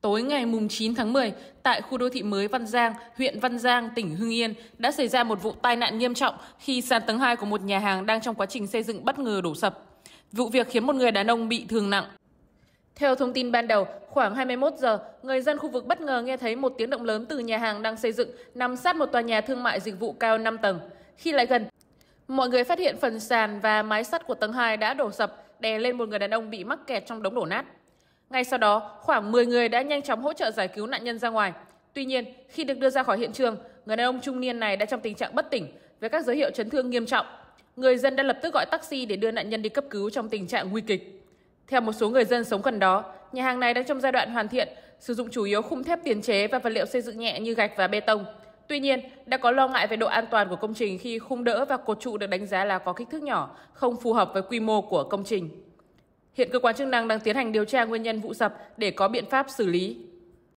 Tối ngày 9 tháng 10, tại khu đô thị mới Văn Giang, huyện Văn Giang, tỉnh Hưng Yên đã xảy ra một vụ tai nạn nghiêm trọng khi sàn tầng 2 của một nhà hàng đang trong quá trình xây dựng bất ngờ đổ sập. Vụ việc khiến một người đàn ông bị thương nặng. Theo thông tin ban đầu, khoảng 21 giờ, người dân khu vực bất ngờ nghe thấy một tiếng động lớn từ nhà hàng đang xây dựng nằm sát một tòa nhà thương mại dịch vụ cao 5 tầng. Khi lại gần, mọi người phát hiện phần sàn và mái sắt của tầng 2 đã đổ sập, đè lên một người đàn ông bị mắc kẹt trong đống đổ nát. Ngay sau đó, khoảng 10 người đã nhanh chóng hỗ trợ giải cứu nạn nhân ra ngoài. Tuy nhiên, khi được đưa ra khỏi hiện trường, người đàn ông trung niên này đã trong tình trạng bất tỉnh với các dấu hiệu chấn thương nghiêm trọng. Người dân đã lập tức gọi taxi để đưa nạn nhân đi cấp cứu trong tình trạng nguy kịch. Theo một số người dân sống gần đó, nhà hàng này đang trong giai đoạn hoàn thiện, sử dụng chủ yếu khung thép tiền chế và vật liệu xây dựng nhẹ như gạch và bê tông. Tuy nhiên, đã có lo ngại về độ an toàn của công trình khi khung đỡ và cột trụ được đánh giá là có kích thước nhỏ, không phù hợp với quy mô của công trình. Hiện cơ quan chức năng đang tiến hành điều tra nguyên nhân vụ sập để có biện pháp xử lý.